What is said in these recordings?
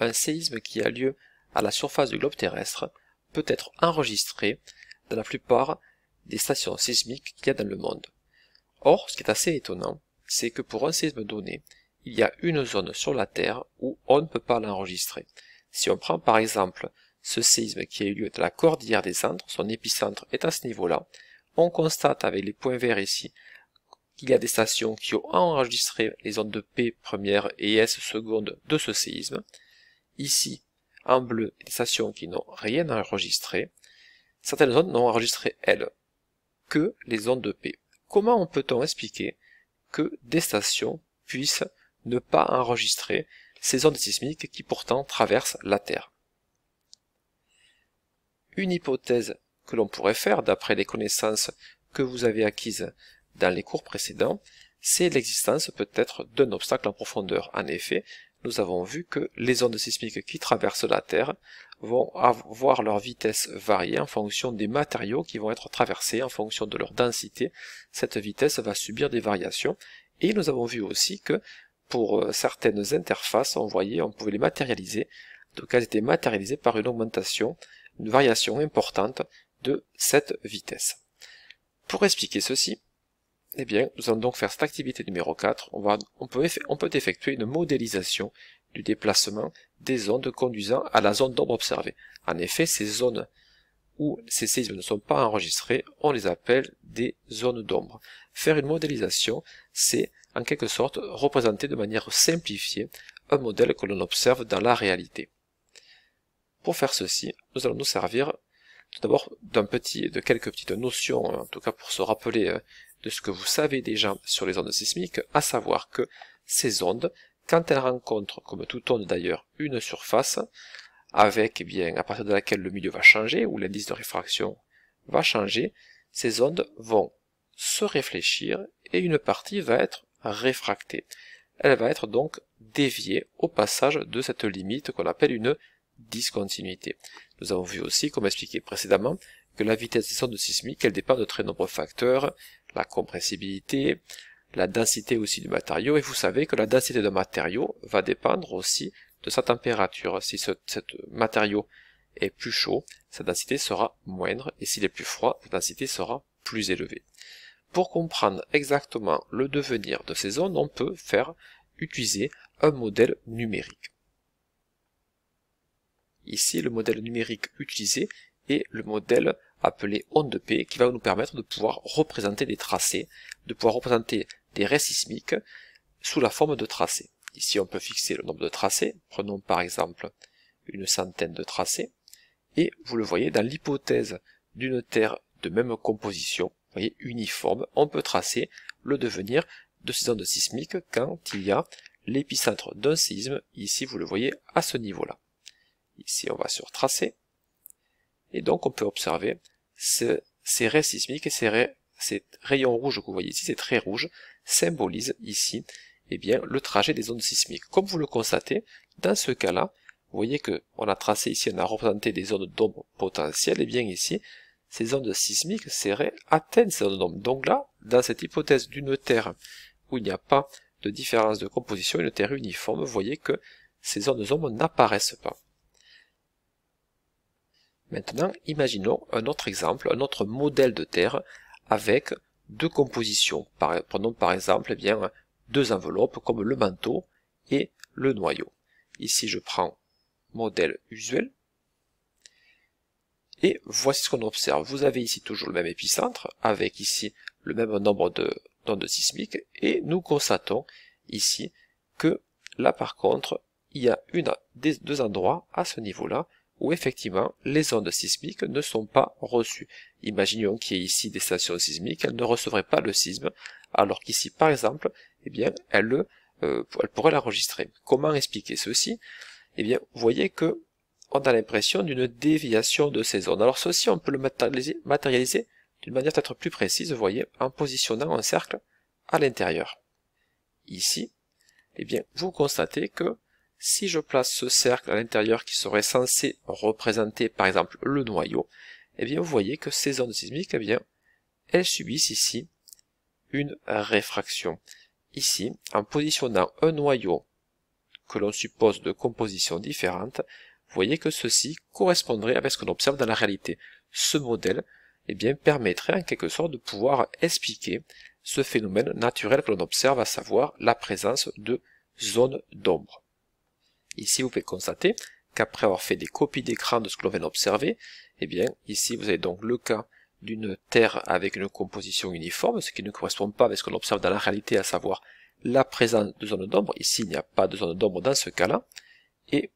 un séisme qui a lieu à la surface du globe terrestre peut être enregistré dans la plupart des stations sismiques qu'il y a dans le monde. Or, ce qui est assez étonnant, c'est que pour un séisme donné, il y a une zone sur la Terre où on ne peut pas l'enregistrer. Si on prend par exemple ce séisme qui a eu lieu dans la cordillère des Andes, son épicentre est à ce niveau-là, on constate avec les points verts ici qu'il y a des stations qui ont enregistré les ondes de P première et S seconde de ce séisme, ici, en bleu, les stations qui n'ont rien enregistré, certaines zones n'ont enregistré, elles, que les ondes de P. Comment peut-on expliquer que des stations puissent ne pas enregistrer ces ondes sismiques qui pourtant traversent la Terre. Une hypothèse que l'on pourrait faire d'après les connaissances que vous avez acquises dans les cours précédents, c'est l'existence peut-être d'un obstacle en profondeur. En effet, nous avons vu que les ondes sismiques qui traversent la Terre vont avoir leur vitesse variée en fonction des matériaux qui vont être traversés, en fonction de leur densité. Cette vitesse va subir des variations. Et nous avons vu aussi que pour euh, certaines interfaces, on voyait, on pouvait les matérialiser. Donc elles étaient matérialisées par une augmentation, une variation importante de cette vitesse. Pour expliquer ceci, eh bien, nous allons donc faire cette activité numéro 4. On, va, on, peut, on peut effectuer une modélisation du déplacement des ondes conduisant à la zone d'ombre observée. En effet, ces zones où ces séismes ne sont pas enregistrés, on les appelle des zones d'ombre. Faire une modélisation, c'est en quelque sorte représenter de manière simplifiée un modèle que l'on observe dans la réalité. Pour faire ceci, nous allons nous servir tout d'abord d'un petit, de quelques petites notions, en tout cas pour se rappeler euh, de ce que vous savez déjà sur les ondes sismiques, à savoir que ces ondes, quand elles rencontrent, comme toute onde d'ailleurs, une surface, avec, eh bien, à partir de laquelle le milieu va changer, ou l'indice de réfraction va changer, ces ondes vont se réfléchir et une partie va être réfractée. Elle va être donc déviée au passage de cette limite qu'on appelle une discontinuité. Nous avons vu aussi, comme expliqué précédemment, que la vitesse des ondes sismiques, elle dépend de très nombreux facteurs, la compressibilité, la densité aussi du matériau, et vous savez que la densité de matériau va dépendre aussi de sa température. Si ce, ce, matériau est plus chaud, sa densité sera moindre, et s'il est plus froid, sa densité sera plus élevée. Pour comprendre exactement le devenir de ces zones, on peut faire utiliser un modèle numérique. Ici, le modèle numérique utilisé est le modèle appelée onde P, qui va nous permettre de pouvoir représenter des tracés, de pouvoir représenter des raies sismiques sous la forme de tracés. Ici, on peut fixer le nombre de tracés. Prenons par exemple une centaine de tracés. Et vous le voyez, dans l'hypothèse d'une Terre de même composition, vous voyez, uniforme, on peut tracer le devenir de ces ondes sismiques quand il y a l'épicentre d'un séisme, ici vous le voyez à ce niveau-là. Ici on va sur tracer, et donc on peut observer ces et ces, rayons rouges que vous voyez ici, c'est très rouge, symbolisent ici eh bien, le trajet des ondes sismiques. Comme vous le constatez, dans ce cas-là, vous voyez que on a tracé ici, on a représenté des zones d'ombre potentielles, et eh bien ici, ces ondes sismiques, ces atteintes. ces zones d'ombre. Donc là, dans cette hypothèse d'une Terre où il n'y a pas de différence de composition, une Terre uniforme, vous voyez que ces zones d'ombre n'apparaissent pas. Maintenant, imaginons un autre exemple, un autre modèle de terre avec deux compositions. prenons par exemple eh bien, deux enveloppes comme le manteau et le noyau. Ici, je prends modèle usuel. Et voici ce qu'on observe. Vous avez ici toujours le même épicentre, avec ici le même nombre d'ondes sismiques, et nous constatons ici que là par contre, il y a deux endroits à ce niveau-là où effectivement les ondes sismiques ne sont pas reçues. Imaginons qu'il y ait ici des stations sismiques, elles ne recevraient pas le sisme, alors qu'ici par exemple, eh bien, elles, le, euh, elles pourraient l'enregistrer. Comment expliquer ceci Eh bien, vous voyez que on a l'impression d'une déviation de ces ondes. Alors ceci, on peut le matérialiser, d'une manière peut-être plus précise, vous voyez, en positionnant un cercle à l'intérieur. Ici, eh bien, vous constatez que si je place ce cercle à l'intérieur qui serait censé représenter par exemple le noyau, eh bien vous voyez que ces zones sismiques, eh bien, elles subissent ici une réfraction. Ici, en positionnant un noyau que l'on suppose de composition différente, vous voyez que ceci correspondrait à ce qu'on observe dans la réalité. Ce modèle eh bien, permettrait en quelque sorte de pouvoir expliquer ce phénomène naturel que l'on observe, à savoir la présence de zones d'ombre. Ici, vous pouvez constater qu'après avoir fait des copies d'écran de ce que l'on vient d'observer, eh bien, ici, vous avez donc le cas d'une Terre avec une composition uniforme, ce qui ne correspond pas avec ce qu'on observe dans la réalité, à savoir la présence de zones d'ombre. Ici, il n'y a pas de zone d'ombre dans ce cas-là. Et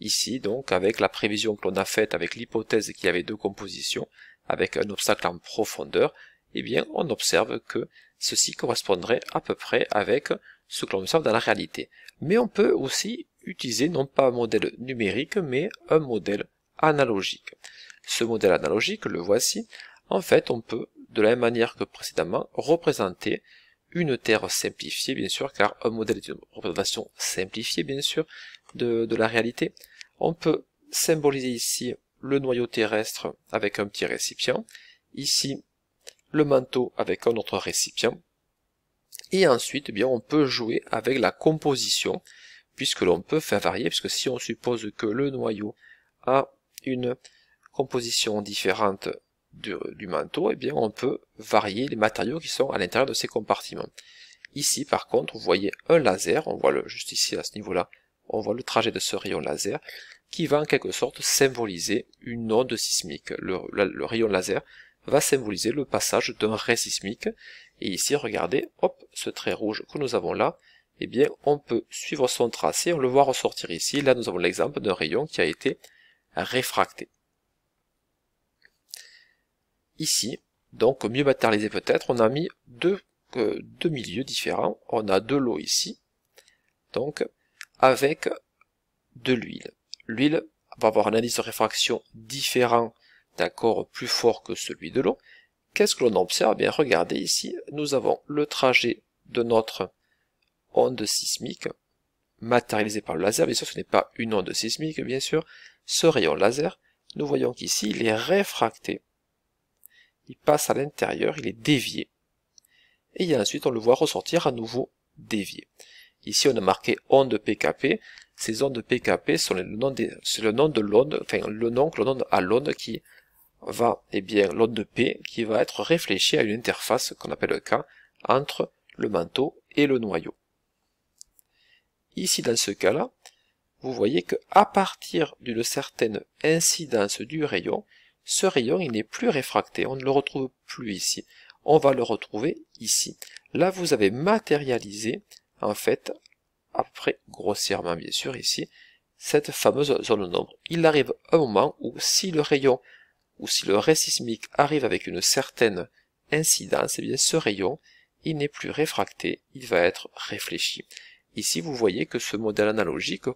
ici, donc, avec la prévision que l'on a faite, avec l'hypothèse qu'il y avait deux compositions, avec un obstacle en profondeur, eh bien, on observe que ceci correspondrait à peu près avec ce que l'on observe dans la réalité. Mais on peut aussi utiliser non pas un modèle numérique, mais un modèle analogique. Ce modèle analogique, le voici, en fait on peut, de la même manière que précédemment, représenter une terre simplifiée, bien sûr, car un modèle est une représentation simplifiée, bien sûr, de, la réalité. On peut symboliser ici le noyau terrestre avec un petit récipient, ici le manteau avec un autre récipient, et ensuite eh bien on peut jouer avec la composition puisque l'on peut faire varier, puisque si on suppose que le noyau a une composition différente du, manteau, eh bien on peut varier les matériaux qui sont à l'intérieur de ces compartiments. Ici par contre, vous voyez un laser, on voit le, juste ici à ce niveau-là, on voit le trajet de ce rayon laser, qui va en quelque sorte symboliser une onde sismique. Le, rayon laser va symboliser le passage d'un rayon sismique. Et ici, regardez, hop, ce trait rouge que nous avons là, eh bien on peut suivre son tracé, on le voit ressortir ici. Là nous avons l'exemple d'un rayon qui a été réfracté. Ici, donc mieux matérialisé peut-être, on a mis deux, euh, deux milieux différents. On a de l'eau ici, donc avec de l'huile. L'huile va avoir un indice de réfraction différent, d'accord, plus fort que celui de l'eau. Qu'est-ce que l'on observe eh Bien, regardez ici, nous avons le trajet de notre onde sismique matérialisée par le laser, bien sûr ce n'est pas une onde sismique bien sûr, ce rayon laser, nous voyons qu'ici il est réfracté, il passe à l'intérieur, il est dévié, et ensuite on le voit ressortir à nouveau dévié. Ici on a marqué onde PKP, ces ondes PKP sont le nom, de l'onde, enfin le nom que l'on à l'onde qui va, eh bien l'onde P qui va être réfléchie à une interface qu'on appelle le K entre le manteau et le noyau. Ici, dans ce cas-là, vous voyez que à partir d'une certaine incidence du rayon, ce rayon il n'est plus réfracté, on ne le retrouve plus ici. On va le retrouver ici. Là, vous avez matérialisé, en fait, après grossièrement bien sûr ici, cette fameuse zone d'ombre. Il arrive un moment où si le rayon ou si le ray sismique arrive avec une certaine incidence, eh bien ce rayon, il n'est plus réfracté, il va être réfléchi. Ici, vous voyez que ce modèle analogique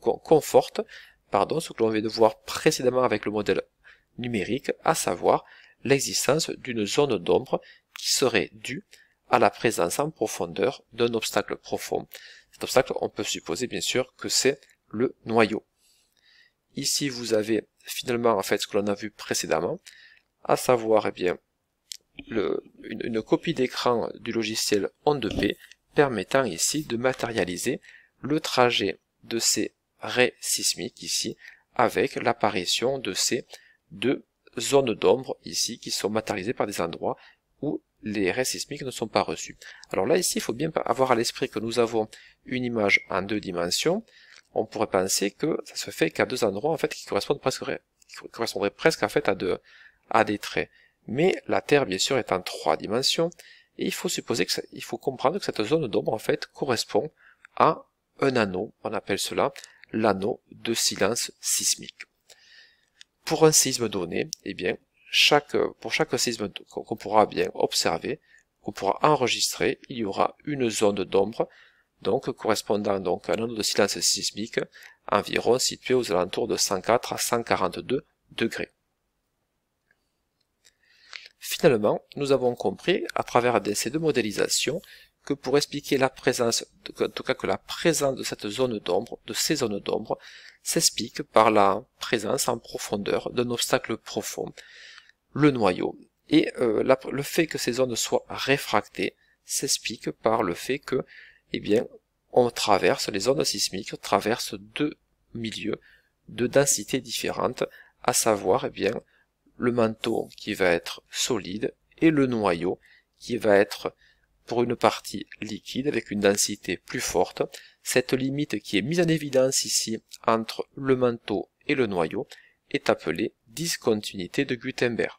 conforte pardon, ce que l'on vient de voir précédemment avec le modèle numérique, à savoir l'existence d'une zone d'ombre qui serait due à la présence en profondeur d'un obstacle profond. Cet obstacle, on peut supposer bien sûr que c'est le noyau. Ici, vous avez finalement en fait ce que l'on a vu précédemment, à savoir eh bien, une, copie d'écran du logiciel en p permettant ici de matérialiser le trajet de ces raies sismiques ici avec l'apparition de ces deux zones d'ombre ici qui sont matérialisées par des endroits où les raies sismiques ne sont pas reçues. Alors là ici, il faut bien avoir à l'esprit que nous avons une image en deux dimensions. On pourrait penser que ça se fait qu'à deux endroits en fait qui correspondent presque qui correspondraient presque en fait à deux à des traits. Mais la Terre bien sûr est en trois dimensions et il faut supposer que il faut comprendre que cette zone d'ombre en fait correspond à un anneau, on appelle cela l'anneau de silence sismique. Pour un sisme donné, eh bien, chaque, pour chaque sisme qu'on pourra bien observer, qu'on pourra enregistrer, il y aura une zone d'ombre, donc correspondant donc à un anneau de silence sismique environ situé aux alentours de 104 à 142 degrés. Finalement, nous avons compris, à travers ces deux modélisations, que pour expliquer la présence, en tout cas que la présence de cette zone d'ombre, de ces zones d'ombre, s'explique par la présence en profondeur d'un obstacle profond, le noyau. Et euh, le fait que ces zones soient réfractées s'explique par le fait que, eh bien, on traverse, les zones sismiques traversent deux milieux de densité différentes, à savoir, eh bien, le manteau qui va être solide et le noyau qui va être pour une partie liquide avec une densité plus forte. Cette limite qui est mise en évidence ici entre le manteau et le noyau est appelée discontinuité de Gutenberg.